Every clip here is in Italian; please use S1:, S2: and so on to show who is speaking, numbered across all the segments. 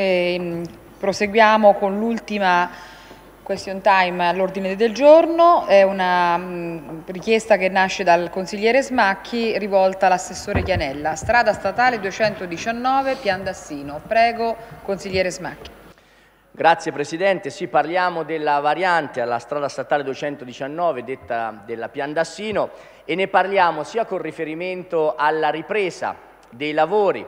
S1: E mm, proseguiamo con l'ultima
S2: question time all'ordine del giorno, è una mm, richiesta che nasce dal consigliere Smacchi rivolta all'assessore Chianella, strada statale 219 Piandassino, Prego consigliere Smacchi. Grazie Presidente, sì parliamo della variante alla strada statale 219 detta della Pian e ne parliamo sia con riferimento alla ripresa dei lavori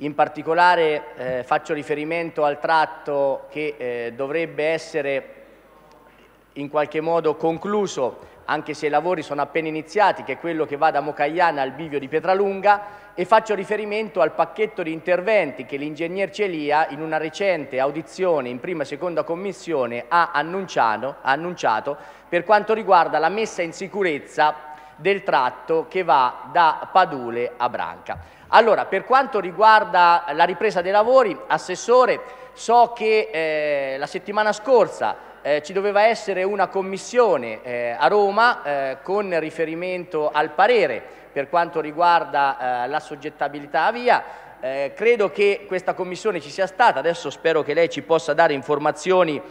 S2: in particolare eh, faccio riferimento al tratto che eh, dovrebbe essere in qualche modo concluso, anche se i lavori sono appena iniziati, che è quello che va da Mocagliana al bivio di Pietralunga, e faccio riferimento al pacchetto di interventi che l'ingegner Celia in una recente audizione in prima e seconda commissione ha annunciato, ha annunciato per quanto riguarda la messa in sicurezza del tratto che va da Padule a Branca. Allora, per quanto riguarda la ripresa dei lavori, Assessore, so che eh, la settimana scorsa eh, ci doveva essere una commissione eh, a Roma eh, con riferimento al parere per quanto riguarda eh, la soggettabilità a via. Eh, credo che questa commissione ci sia stata, adesso spero che lei ci possa dare informazioni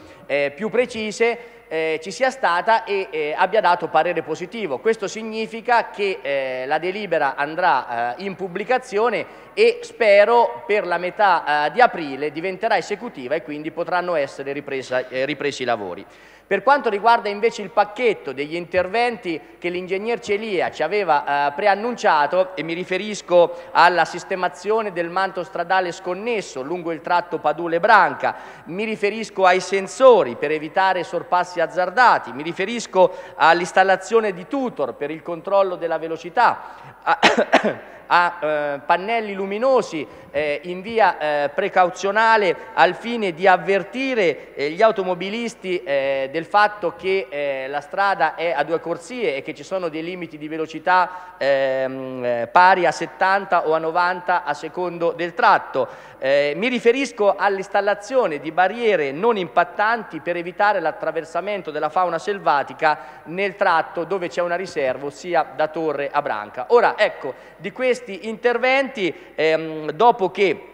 S2: più precise eh, ci sia stata e eh, abbia dato parere positivo. Questo significa che eh, la delibera andrà eh, in pubblicazione e spero per la metà eh, di aprile diventerà esecutiva e quindi potranno essere ripresa, eh, ripresi i lavori. Per quanto riguarda invece il pacchetto degli interventi che l'ingegner Celia ci aveva eh, preannunciato, e mi riferisco alla sistemazione del manto stradale sconnesso lungo il tratto Padule-Branca, mi riferisco ai sensori per evitare sorpassi azzardati, mi riferisco all'installazione di tutor per il controllo della velocità, a, a eh, pannelli luminosi eh, in via eh, precauzionale al fine di avvertire eh, gli automobilisti eh, del fatto che eh, la strada è a due corsie e che ci sono dei limiti di velocità ehm, eh, pari a 70 o a 90 a secondo del tratto. Eh, mi riferisco all'installazione di barriere non impattanti per evitare l'attraversamento della fauna selvatica nel tratto dove c'è una riserva, ossia da Torre a Branca. Ora, ecco, di questi interventi, ehm, dopo che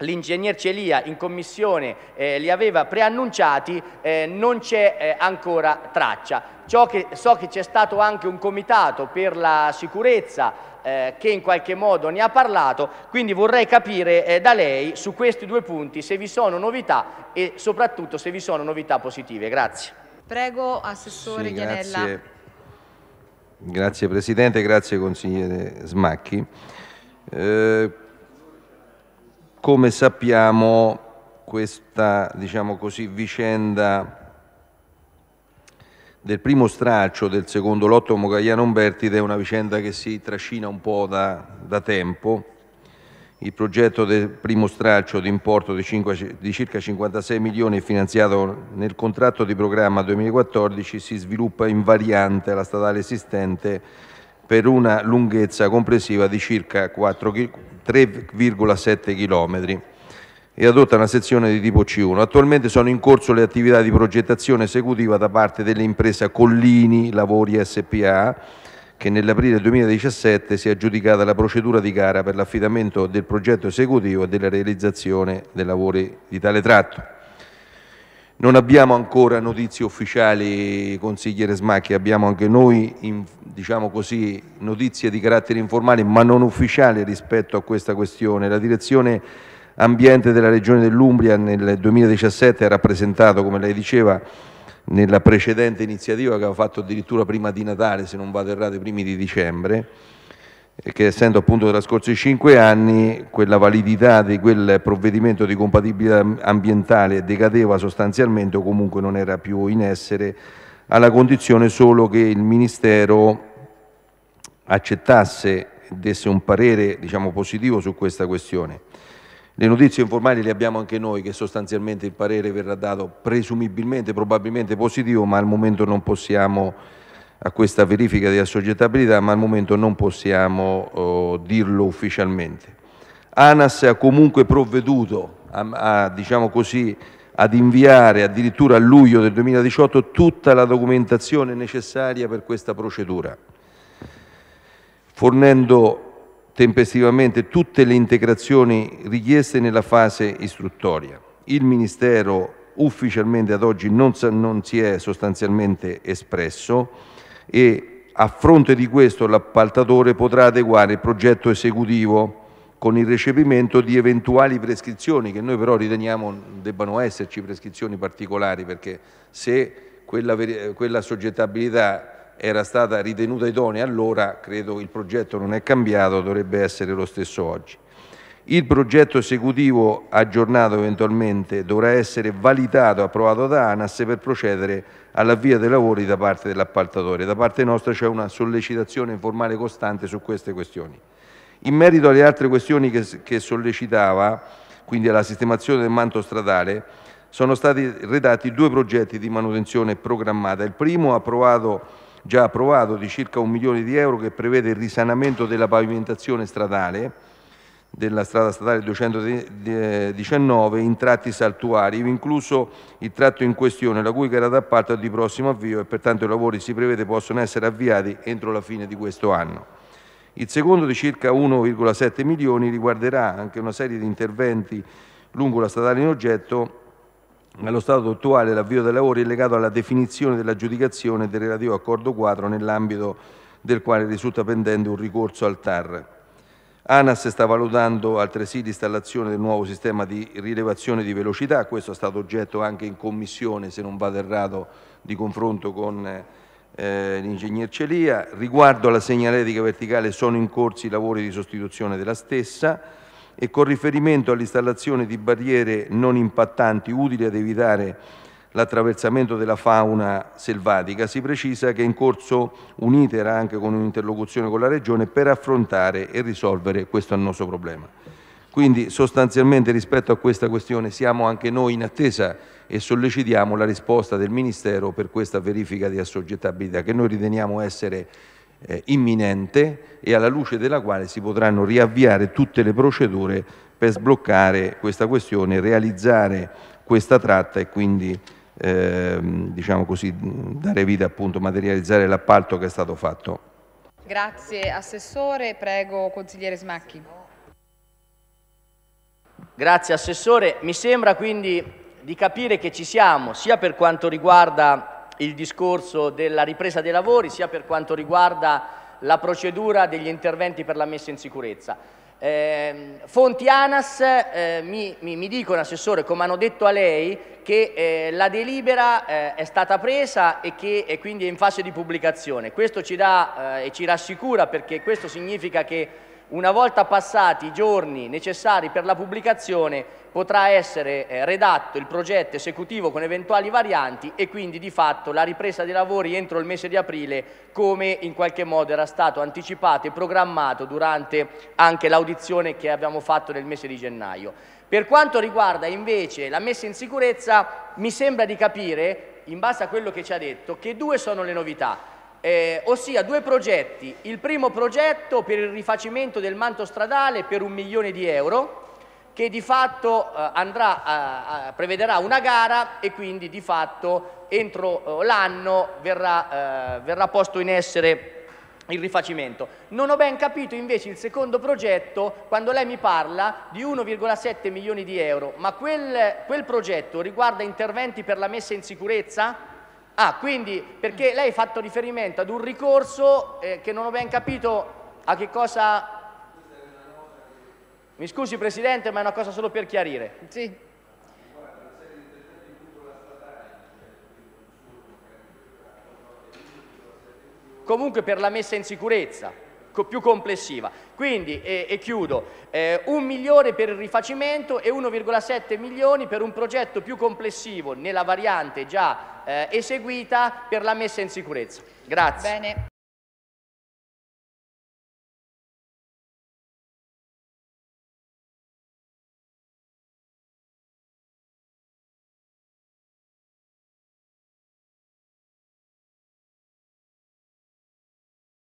S2: l'ingegner Celia in commissione eh, li aveva preannunciati, eh, non c'è eh, ancora traccia. Che, so che c'è stato anche un comitato per la sicurezza eh, che in qualche modo ne ha parlato, quindi vorrei capire eh, da lei su questi due punti se vi sono novità e soprattutto se vi sono novità positive. Grazie. Prego, Assessore sì, grazie. Ghianella.
S1: Grazie Presidente, grazie Consigliere Smacchi. Eh, come sappiamo questa diciamo così, vicenda del primo straccio del secondo lotto Mogagliano Umbertide è una vicenda che si trascina un po' da, da tempo. Il progetto del primo straccio di importo di, di circa 56 milioni finanziato nel contratto di programma 2014 si sviluppa in variante alla statale esistente per una lunghezza complessiva di circa 4,4 3,7 km e adotta una sezione di tipo C1. Attualmente sono in corso le attività di progettazione esecutiva da parte dell'impresa Collini Lavori SPA che nell'aprile 2017 si è aggiudicata la procedura di gara per l'affidamento del progetto esecutivo e della realizzazione dei lavori di tale tratto. Non abbiamo ancora notizie ufficiali, consigliere Smacchi, abbiamo anche noi in, diciamo così, notizie di carattere informale ma non ufficiali rispetto a questa questione. La direzione ambiente della Regione dell'Umbria nel 2017 ha rappresentato, come lei diceva, nella precedente iniziativa che aveva fatto addirittura prima di Natale, se non vado errato, i primi di dicembre, che essendo appunto trascorsi cinque anni quella validità di quel provvedimento di compatibilità ambientale decadeva sostanzialmente o comunque non era più in essere alla condizione solo che il Ministero accettasse e desse un parere diciamo, positivo su questa questione. Le notizie informali le abbiamo anche noi che sostanzialmente il parere verrà dato presumibilmente, probabilmente positivo, ma al momento non possiamo a questa verifica di assoggettabilità, ma al momento non possiamo oh, dirlo ufficialmente. ANAS ha comunque provveduto a, a, diciamo così, ad inviare addirittura a luglio del 2018 tutta la documentazione necessaria per questa procedura, fornendo tempestivamente tutte le integrazioni richieste nella fase istruttoria. Il Ministero ufficialmente ad oggi non, non si è sostanzialmente espresso, e a fronte di questo l'appaltatore potrà adeguare il progetto esecutivo con il recepimento di eventuali prescrizioni, che noi però riteniamo debbano esserci prescrizioni particolari, perché se quella, quella soggettabilità era stata ritenuta idonea allora, credo il progetto non è cambiato, dovrebbe essere lo stesso oggi. Il progetto esecutivo aggiornato eventualmente dovrà essere validato e approvato da ANAS per procedere all'avvio dei lavori da parte dell'appaltatore. Da parte nostra c'è una sollecitazione informale costante su queste questioni. In merito alle altre questioni che, che sollecitava, quindi alla sistemazione del manto stradale, sono stati redatti due progetti di manutenzione programmata. Il primo approvato già approvato di circa un milione di euro che prevede il risanamento della pavimentazione stradale della strada statale 219 in tratti saltuari, incluso il tratto in questione, la cui gara d'appalto è di prossimo avvio e pertanto i lavori si prevede possono essere avviati entro la fine di questo anno. Il secondo di circa 1,7 milioni riguarderà anche una serie di interventi lungo la statale in oggetto. Allo stato attuale l'avvio dei lavori è legato alla definizione dell'aggiudicazione del relativo accordo quadro nell'ambito del quale risulta pendente un ricorso al TAR. ANAS sta valutando altresì l'installazione del nuovo sistema di rilevazione di velocità, questo è stato oggetto anche in commissione, se non vado errato, di confronto con eh, l'ingegner Celia. Riguardo alla segnaletica verticale sono in corso i lavori di sostituzione della stessa e con riferimento all'installazione di barriere non impattanti utili ad evitare l'attraversamento della fauna selvatica, si precisa che è in corso un iter anche con un'interlocuzione con la Regione per affrontare e risolvere questo annoso problema. Quindi sostanzialmente rispetto a questa questione siamo anche noi in attesa e sollecitiamo la risposta del Ministero per questa verifica di assoggettabilità che noi riteniamo essere eh, imminente e alla luce della quale si potranno riavviare tutte le procedure per sbloccare questa questione, realizzare questa tratta e quindi ehm, diciamo così, dare vita appunto, materializzare l'appalto che è stato fatto.
S2: Grazie Assessore, prego Consigliere Smacchi. Grazie Assessore, mi sembra quindi di capire che ci siamo sia per quanto riguarda il discorso della ripresa dei lavori sia per quanto riguarda la procedura degli interventi per la messa in sicurezza. Eh, fonti ANAS eh, mi, mi, mi, dicono, Assessore, come hanno detto a lei, che eh, la delibera eh, è stata presa e che e quindi è in fase di pubblicazione. Questo ci dà eh, e ci rassicura perché questo significa che una volta passati i giorni necessari per la pubblicazione potrà essere eh, redatto il progetto esecutivo con eventuali varianti e quindi di fatto la ripresa dei lavori entro il mese di aprile come in qualche modo era stato anticipato e programmato durante anche l'audizione che abbiamo fatto nel mese di gennaio. Per quanto riguarda invece la messa in sicurezza mi sembra di capire in base a quello che ci ha detto che due sono le novità eh, ossia due progetti. Il primo progetto per il rifacimento del manto stradale per un milione di euro che di fatto eh, andrà a, a, prevederà una gara e quindi di fatto entro eh, l'anno verrà, eh, verrà posto in essere il rifacimento. Non ho ben capito invece il secondo progetto quando lei mi parla di 1,7 milioni di euro, ma quel, quel progetto riguarda interventi per la messa in sicurezza? Ah, quindi perché lei ha fatto riferimento ad un ricorso eh, che non ho ben capito a che cosa... Mi scusi Presidente, ma è una cosa solo per chiarire. Sì. Comunque per la messa in sicurezza più complessiva. Quindi, eh, e chiudo, eh, 1 milione per il rifacimento e 1,7 milioni per un progetto più complessivo nella variante già eh,
S1: eseguita per la messa in sicurezza. Grazie. Bene.